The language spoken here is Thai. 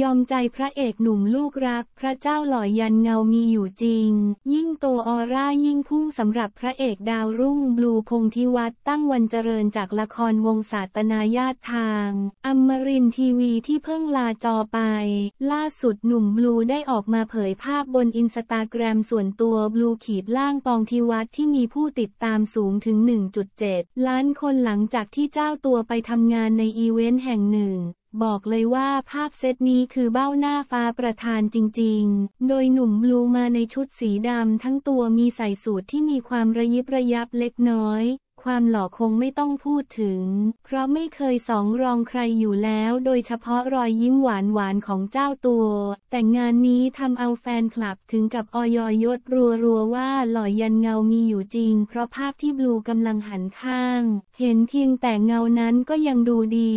ยอมใจพระเอกหนุ่มลูกรัก พระเจ้าหล่อยยันเงามีอยู่จริง ยิ่งโตออร่ายิ่งพุ่งสำหรับพระเอกดาวรุ่งบลูพงทิวัตตั้งวันเจริญจากละครวงศาตนาญาติทางอมรินทีวีที่เพิ่งลาจอไป ล่าสุดหนุ่มบลูได้ออกมาเผยภาพบนอินสตาแกรมส่วนตัวบลูขีดล่างปองทิวัตที่มีผู้ติดตามสูงถึง 1.7 ล้านคนหลังจากที่เจ้าตัวไปทำงานในอีเวนต์แห่งหนึ่งบอกเลยว่าภาพเซตนี้คือเบ้าหน้าฟ้าประธานจริง ๆ โดยหนุ่มบลูมาในชุดสีดำทั้งตัวมีใส่สูทที่มีความระยิบระยับเล็กน้อย ความหล่อคงไม่ต้องพูดถึง เพราะไม่เคยสองรองใครอยู่แล้ว โดยเฉพาะรอยยิ้มหวานหวานของเจ้าตัว แต่งานนี้ทำเอาแฟนคลับถึงกับออยยศรัวรวว่า หล่อยันเงามีอยู่จริง เพราะภาพที่บลูกำลังหันข้าง เห็นเพียงแต่เงานั้นก็ยังดูดี